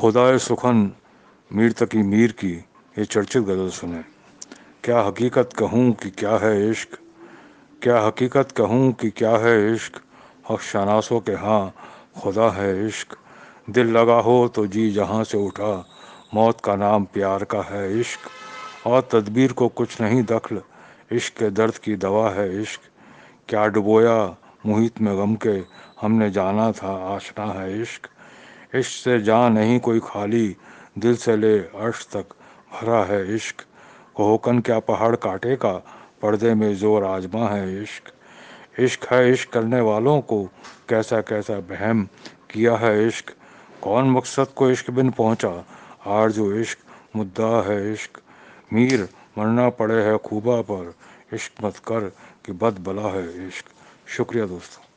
खुदाए सुखन मीर तकी मीर की ये चर्चित गज़ल सुने क्या हकीकत कहूँ कि क्या है इश्क क्या हकीकत कहूँ कि क्या है इश्क हक शनासों के हाँ खुदा है इश्क दिल लगा हो तो जी जहाँ से उठा मौत का नाम प्यार का है इश्क और तदबीर को कुछ नहीं दखल इश्क के दर्द की दवा है इश्क क्या डुबोया मुहित में गम के हमने जाना था आशना है इश्क इश्क से जान नहीं कोई खाली दिल से ले अर्श तक भरा है इश्क कोहकन क्या पहाड़ काटे का पर्दे में जोर आजमा है इश्क इश्क है इश्क करने वालों को कैसा कैसा बहम किया है इश्क कौन मकसद को इश्क बिन पहुँचा जो इश्क मुद्दा है इश्क मीर मरना पड़े है खूबा पर इश्क मत कर कि बद भला है इश्क शुक्रिया दोस्तों